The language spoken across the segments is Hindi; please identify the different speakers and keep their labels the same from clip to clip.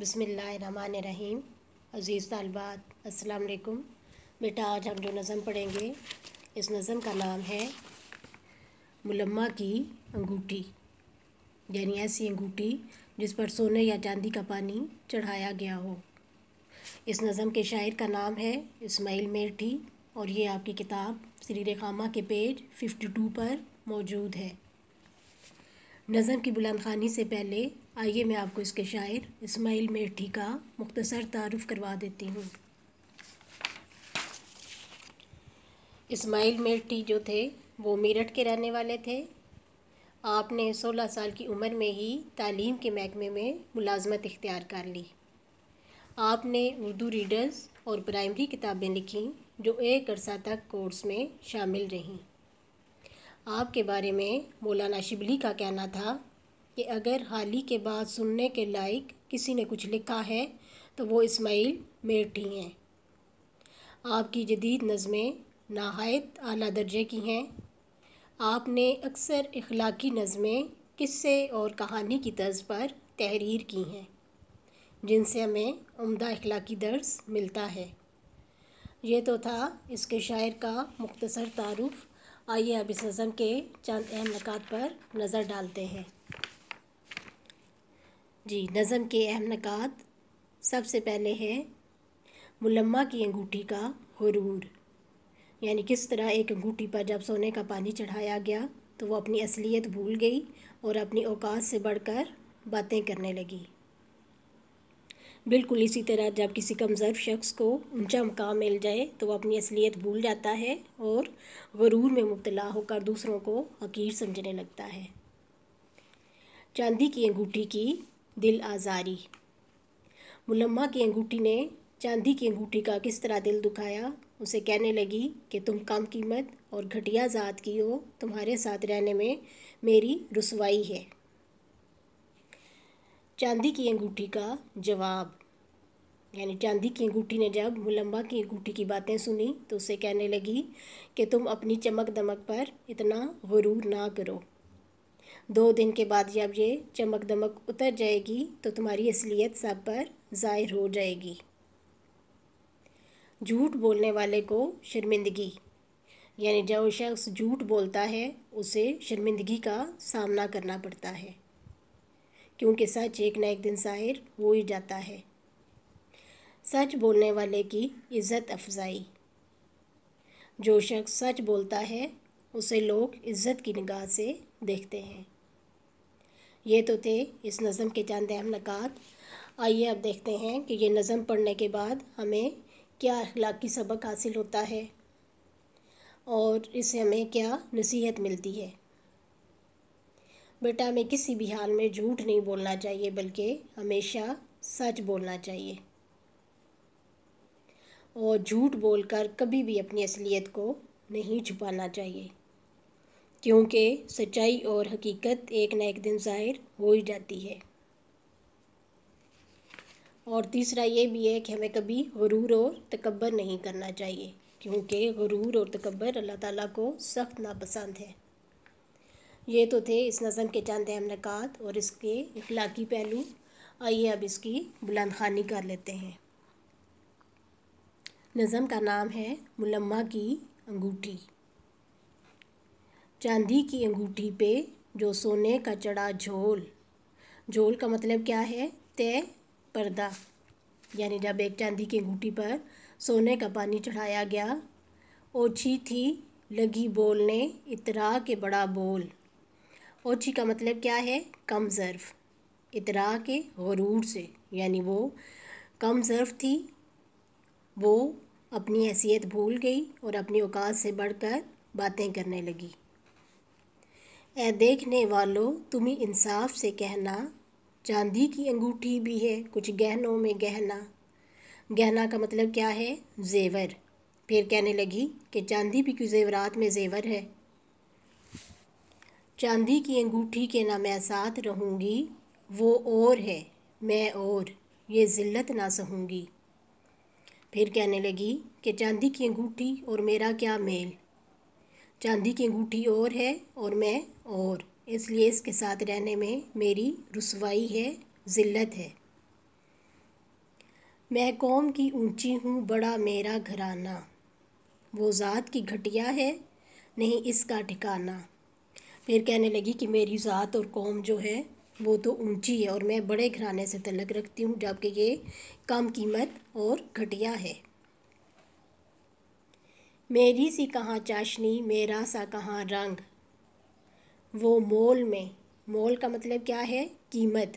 Speaker 1: बसमीम अज़ीज़ तलबात असलकुम बेटा आज हम जो नज़म पढ़ेंगे इस नज़म का नाम है मुलम्मा की अंगूठी यानी ऐसी अंगूठी जिस पर सोने या चांदी का पानी चढ़ाया गया हो इस नज़म के शायर का नाम है इस्माइल मेरठी और ये आपकी किताब श्री रेखामा के पेज फिफ्टी टू पर मौजूद है नज़म की बुलंद खानी से पहले आइए मैं आपको इसके शायर इस्माइल मेठी का मुख्तसर तारफ़ करवा देती हूँ इस्माइल मेठी जो थे वो मेरठ के रहने वाले थे आपने 16 साल की उम्र में ही तालीम के महकमे में मुलाजमत इख्तियार कर ली आपने उर्दू रीडर्स और प्राइमरी किताबें लिखीं जो एक अरसा तक कोर्स में शामिल रहीं आपके बारे में मौलाना शिबली का कहना था कि अगर हाल ही के बाद सुनने के लायक किसी ने कुछ लिखा है तो वो इस्माइल मेठी हैं आपकी जदीद नज़में नहायत अली दर्जे की हैं आपने अक्सर अखलाकी नज़में किस्से और कहानी की तर्ज पर तहरीर की हैं जिनसे हमें उम्दा अखलाकी दर्ज मिलता है ये तो था इसके शायर का मुख्तसर तारुफ़ आइए अब इस नज़म के चंद अहम नक़ात पर नज़र डालते हैं जी नज़म के अहम नक़ात सबसे पहले है मुलम्मा की अंगूठी का हरूर यानी किस तरह एक अंगूठी पर जब सोने का पानी चढ़ाया गया तो वो अपनी असलियत भूल गई और अपनी औकात से बढ़कर बातें करने लगी बिल्कुल इसी तरह जब किसी कमज़ोर शख्स को ऊंचा मकाम मिल जाए तो वो अपनी असलियत भूल जाता है और गरूर में मुबतला होकर दूसरों को हकीर समझने लगता है चांदी की अंगूठी की दिल आज़ारी मुलम्मा की अंगूठी ने चांदी की अंगूठी का किस तरह दिल दुखाया उसे कहने लगी कि तुम कम कीमत और घटिया ज़ात की हो तुम्हारे साथ रहने में मेरी रसवाई है चांदी की अंगूठी का जवाब यानी चांदी की अंगूठी ने जब मुलम्बा की अंगूठी की बातें सुनी तो उसे कहने लगी कि तुम अपनी चमक दमक पर इतना गरूर ना करो दो दिन के बाद जब ये चमक दमक उतर जाएगी तो तुम्हारी असलियत सब पर ज़ाहिर हो जाएगी झूठ बोलने वाले को शर्मिंदगी यानी जो शख्स झूठ बोलता है उसे शर्मिंदगी का सामना करना पड़ता है क्योंकि सच एक ना एक दिन ज़ाहिर हो ही जाता है सच बोलने वाले की इज़्ज़त अफजाई जो शख्स सच बोलता है उसे लोग इज़्ज़त की निगाह से देखते हैं ये तो थे इस नज़म के चंद अहम नक़ात आइए अब देखते हैं कि ये नज़म पढ़ने के बाद हमें क्या अखलाकी सबक हासिल होता है और इससे हमें क्या नसीहत मिलती है बेटा हमें किसी भी हाल में झूठ नहीं बोलना चाहिए बल्कि हमेशा सच बोलना चाहिए और झूठ बोलकर कभी भी अपनी असलियत को नहीं छुपाना चाहिए क्योंकि सच्चाई और हकीकत एक ना एक दिन ज़ाहिर हो ही जाती है और तीसरा ये भी है कि हमें कभी गरूर और तकबर नहीं करना चाहिए क्योंकि गरूर और तकबर अल्लाह ताला को सख्त नापसंद है ये तो थे इस नज़म के चंद अहम नक़ात और इसके इखलाकी पहलू आइए अब इसकी बुलंद खानी कर लेते हैं नज़म का नाम है मुलम्मा की अंगूठी चांदी की अंगूठी पे जो सोने का चढ़ा झोल झोल का मतलब क्या है तय पर्दा यानी जब एक चांदी की अंगूठी पर सोने का पानी चढ़ाया गया ओछी थी लगी बोलने इतरा के बड़ा बोल ओछी का मतलब क्या है कम ज़र्फ़ इतरा के गरूर से यानी वो कम ज़र्फ थी वो अपनी हैसियत भूल गई और अपनी औकात से बढ़कर बातें करने लगी ए देखने वालों तुम्हें इंसाफ से कहना चांदी की अंगूठी भी है कुछ गहनों में गहना गहना का मतलब क्या है जेवर फिर कहने लगी कि चांदी भी क्यों जेवरात में जेवर है चांदी की अंगूठी के ना मैं साथ रहूँगी वो और है मैं और ये ज़िल्लत ना सहूँगी फिर कहने लगी कि चांदी की अंगूठी और मेरा क्या मेल चांदी की अंगूठी और है और मैं और इसलिए इसके साथ रहने में मेरी रसवाई है ज़िल्लत है मैं कौम की ऊंची हूँ बड़ा मेरा घराना वो ज़ात की घटिया है नहीं इसका ठिकाना फिर कहने लगी कि मेरी ज़ात और कौम जो है वो तो ऊंची है और मैं बड़े घराने से तलक रखती हूँ जबकि ये कम कीमत और घटिया है मेरी सी कहाँ चाशनी मेरा सा कहाँ रंग वो मोल में मोल का मतलब क्या है कीमत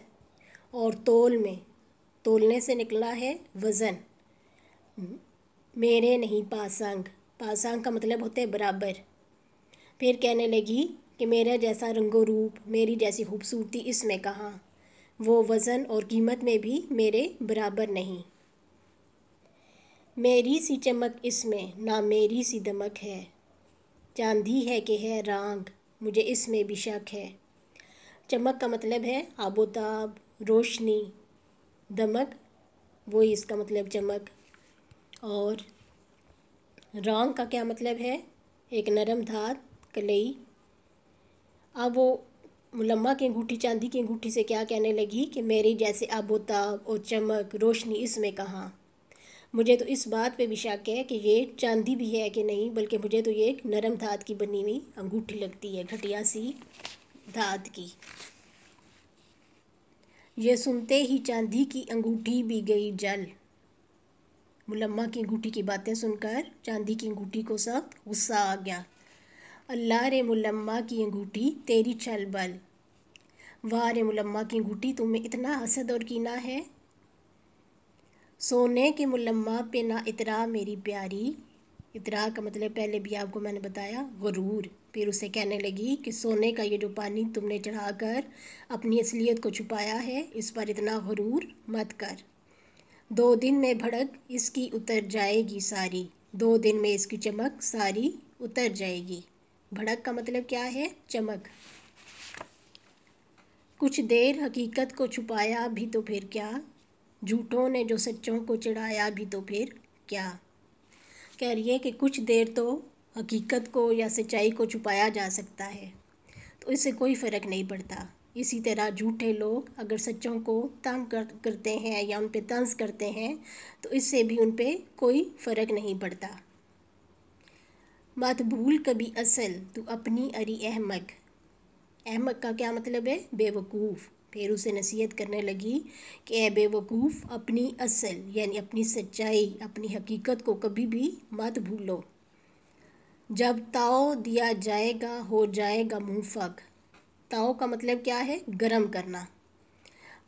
Speaker 1: और तोल में तोलने से निकला है वज़न मेरे नहीं पासंग पासंग का मतलब होता है बराबर फिर कहने लगी कि मेरा जैसा रंगो रूप मेरी जैसी खूबसूरती इसमें कहाँ वो वज़न और कीमत में भी मेरे बराबर नहीं मेरी सी चमक इसमें ना मेरी सी दमक है चांदी है कि है रंग मुझे इसमें भी शक है चमक का मतलब है आबोताब रोशनी दमक वही इसका मतलब चमक और रंग का क्या मतलब है एक नरम धात कलई अब वो मुलम्मा की अंगूठी चांदी की अंगूठी से क्या कहने लगी कि मेरी जैसे आबोताब और चमक रोशनी इसमें कहाँ मुझे तो इस बात पे भी शक है कि ये चांदी भी है कि नहीं बल्कि मुझे तो ये एक नरम धात की बनी हुई अंगूठी लगती है घटिया सी धात की ये सुनते ही चांदी की अंगूठी भी गई जल मुलम्मा की अंगूठी की बातें सुनकर चांदी की अंगूठी को सख्त गुस्सा आ गया अल्लाह रे मुलम्मा की अंगूठी तेरी छल बल वाह रे मुलम्मा की अंगूठी तुम्हें इतना हसद और कीना है सोने के मुलम्मा पे ना इतरा मेरी प्यारी इतरा का मतलब पहले भी आपको मैंने बताया गरूर फिर उसे कहने लगी कि सोने का ये जो पानी तुमने चढ़ाकर अपनी असलियत को छुपाया है इस पर इतना गरूर मत कर दो दिन में भड़क इसकी उतर जाएगी सारी दो दिन में इसकी चमक सारी उतर जाएगी भड़क का मतलब क्या है चमक कुछ देर हकीकत को छुपाया भी तो फिर क्या झूठों ने जो सच्चों को चढ़ाया भी तो फिर क्या कह रही है कि कुछ देर तो हकीकत को या सच्चाई को छुपाया जा सकता है तो इससे कोई फ़र्क नहीं पड़ता इसी तरह झूठे लोग अगर सच्चों को तंग कर, करते हैं या उन पर तंज करते हैं तो इससे भी उन पर कोई फ़र्क नहीं पड़ता मत भूल कभी असल तू अपनी अरी अहमक अहमक का क्या मतलब है बेवकूफ़ फिर उसे नसीहत करने लगी कि ए बेवकूफ़ अपनी असल यानी अपनी सच्चाई अपनी हकीकत को कभी भी मत भूलो जब ताओ दिया जाएगा हो जाएगा मुँह फक ताओ का मतलब क्या है गर्म करना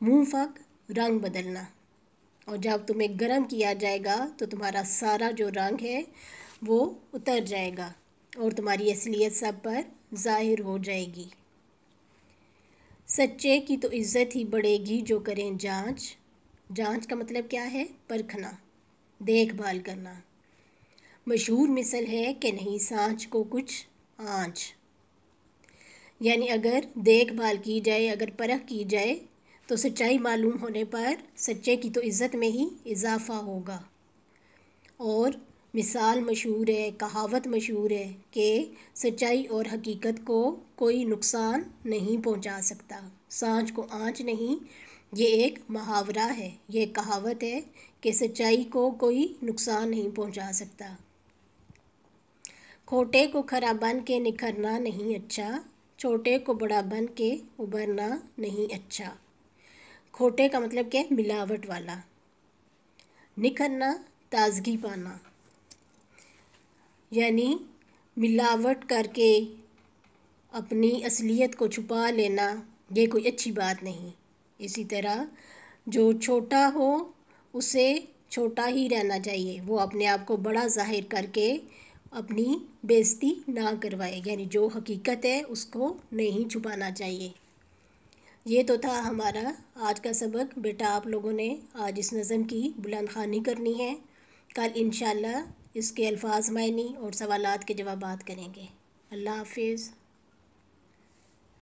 Speaker 1: मुँह फक रंग बदलना और जब तुम्हें गर्म किया जाएगा तो तुम्हारा सारा जो रंग है वो उतर जाएगा और तुम्हारी असलियत सब पर ज़ाहिर हो जाएगी सच्चे की तो इज्जत ही बढ़ेगी जो करें जांच जांच का मतलब क्या है परखना देखभाल करना मशहूर मिसल है कि नहीं सांच को कुछ आँच यानी अगर देखभाल की जाए अगर परख की जाए तो सच्चाई मालूम होने पर सच्चे की तो इज़्ज़त में ही इजाफ़ा होगा और मिसाल मशहूर है कहावत मशहूर है कि सच्चाई और हकीकत को कोई नुकसान नहीं पहुंचा सकता सांच को आंच नहीं ये एक मुहावरा है ये कहावत है कि सच्चाई को कोई नुकसान नहीं पहुंचा सकता खोटे को खरा बन के निखरना नहीं अच्छा छोटे को बड़ा बन के उभरना नहीं अच्छा खोटे का मतलब क्या मिलावट वाला निखरना ताजगी पाना यानी मिलावट करके अपनी असलियत को छुपा लेना ये कोई अच्छी बात नहीं इसी तरह जो छोटा हो उसे छोटा ही रहना चाहिए वो अपने आप को बड़ा जाहिर करके अपनी बेइज्जती ना करवाए यानी जो हकीकत है उसको नहीं छुपाना चाहिए ये तो था हमारा आज का सबक बेटा आप लोगों ने आज इस नज़म की बुलंद खानी करनी है कल इन इसके अल्फाज मायने और सवालत के जवाब करेंगे अल्लाह हाफिज़